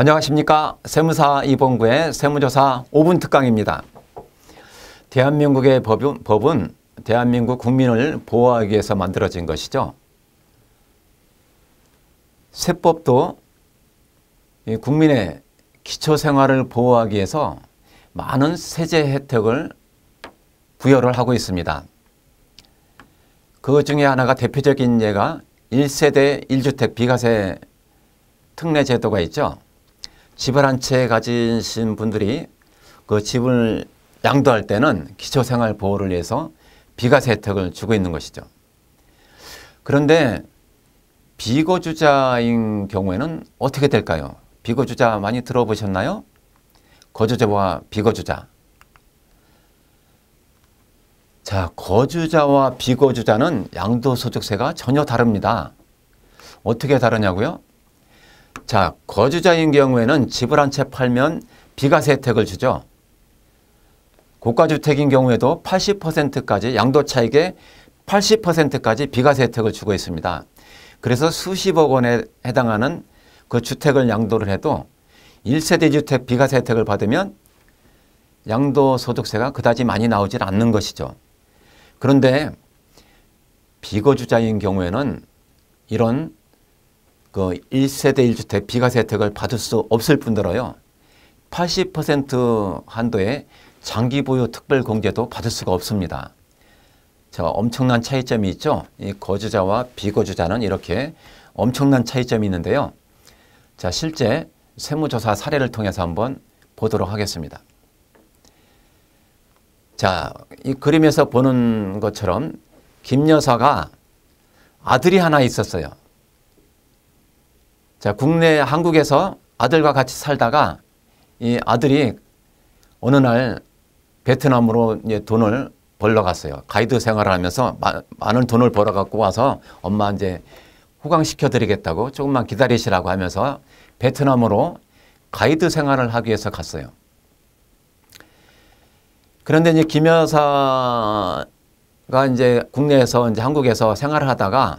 안녕하십니까. 세무사 이봉구의 세무조사 5분 특강입니다. 대한민국의 법은, 법은 대한민국 국민을 보호하기 위해서 만들어진 것이죠. 세법도 국민의 기초생활을 보호하기 위해서 많은 세제 혜택을 부여를 하고 있습니다. 그 중에 하나가 대표적인 예가 1세대 1주택 비과세 특례 제도가 있죠. 집을 한 채 가지신 분들이 그 집을 양도할 때는 기초생활 보호를 위해서 비과세 혜택을 주고 있는 것이죠. 그런데 비거주자인 경우에는 어떻게 될까요? 비거주자 많이 들어보셨나요? 거주자와 비거주자. 자, 거주자와 비거주자는 양도소득세가 전혀 다릅니다. 어떻게 다르냐고요? 자, 거주자인 경우에는 집을 한 채 팔면 비과세 혜택을 주죠. 고가주택인 경우에도 80%까지 양도 차익의 80%까지 비과세 혜택을 주고 있습니다. 그래서 수십억 원에 해당하는 그 주택을 양도를 해도 1세대 주택 비과세 혜택을 받으면 양도소득세가 그다지 많이 나오질 않는 것이죠. 그런데 비거주자인 경우에는 이런 그 1세대 1주택 비과세 혜택을 받을 수 없을 뿐더러요. 80% 한도의 장기 보유 특별 공제도 받을 수가 없습니다. 자, 엄청난 차이점이 있죠. 이 거주자와 비거주자는 이렇게 엄청난 차이점이 있는데요. 자, 실제 세무조사 사례를 통해서 한번 보도록 하겠습니다. 자, 이 그림에서 보는 것처럼 김 여사가 아들이 하나 있었어요. 자, 국내 한국에서 아들과 같이 살다가 이 아들이 어느 날 베트남으로 이제 돈을 벌러 갔어요. 가이드 생활을 하면서 마, 많은 돈을 벌어 갖고 와서 엄마 이제 호강시켜 드리겠다고 조금만 기다리시라고 하면서 베트남으로 가이드 생활을 하기 위해서 갔어요. 그런데 이제 김 여사가 이제 국내에서 이제 한국에서 생활을 하다가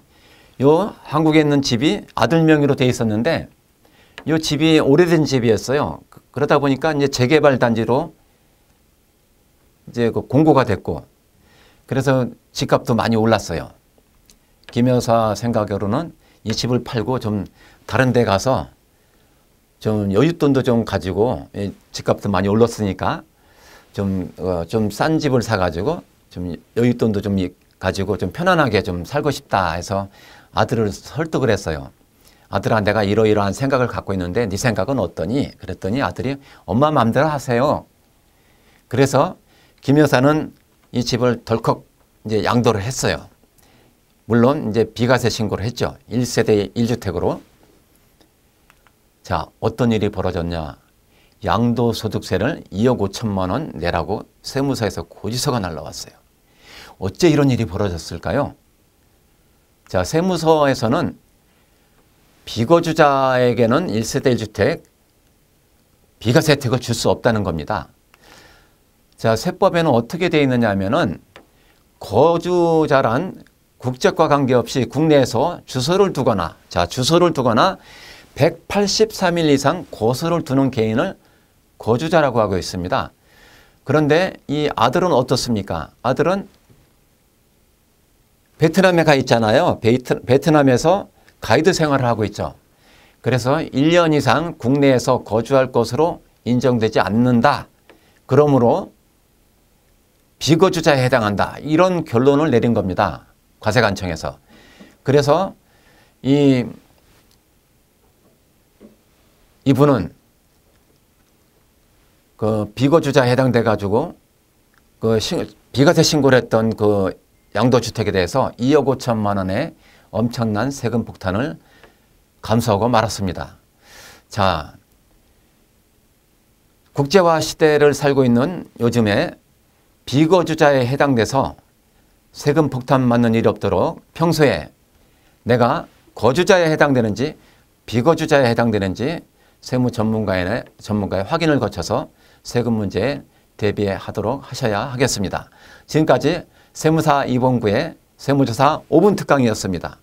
요 한국에 있는 집이 아들 명의로 돼 있었는데 요 집이 오래된 집이었어요. 그, 그러다 보니까 이제 재개발 단지로 이제 그 공고가 됐고 그래서 집값도 많이 올랐어요. 김 여사 생각으로는 이 집을 팔고 좀 다른 데 가서 좀 여윳돈도 좀 가지고 집값도 많이 올랐으니까 좀 좀싼 어, 집을 사가지고 좀 여윳돈도 좀 가지고 좀 편안하게 좀 살고 싶다 해서 아들을 설득을 했어요. 아들아 내가 이러이러한 생각을 갖고 있는데 네 생각은 어떠니? 그랬더니 아들이 엄마 마음대로 하세요. 그래서 김 여사는 이 집을 덜컥 이제 양도를 했어요. 물론 이제 비과세 신고를 했죠. 1세대 1주택으로. 자, 어떤 일이 벌어졌냐? 양도소득세를 2억 5천만 원 내라고 세무서에서 고지서가 날라왔어요. 어째 이런 일이 벌어졌을까요? 자, 세무서에서는 비거주자에게는 1세대 1주택 비과세 혜택을 줄 수 없다는 겁니다. 자, 세법에는 어떻게 되어 있느냐 하면은 거주자란 국적과 관계없이 국내에서 주소를 두거나 자, 주소를 두거나 183일 이상 고소를 두는 개인을 거주자라고 하고 있습니다. 그런데 이 아들은 어떻습니까? 아들은 베트남에 가 있잖아요. 베트, 베트남에서 가이드 생활을 하고 있죠. 그래서 1년 이상 국내에서 거주할 것으로 인정되지 않는다. 그러므로 비거주자에 해당한다. 이런 결론을 내린 겁니다. 과세관청에서. 그래서 이 이분은 그 비거주자에 해당돼 가지고 그 비과세 신고를 했던 그 양도주택에 대해서 2억 5천만 원의 엄청난 세금 폭탄을 감수하고 말았습니다. 자, 국제화 시대를 살고 있는 요즘에 비거주자에 해당돼서 세금 폭탄 맞는 일이 없도록 평소에 내가 거주자에 해당되는지 비거주자에 해당되는지 세무 전문가의, 전문가의 확인을 거쳐서 세금 문제에 대비하도록 하셔야 하겠습니다. 지금까지 세무사 2번구의 세무조사 5분 특강이었습니다.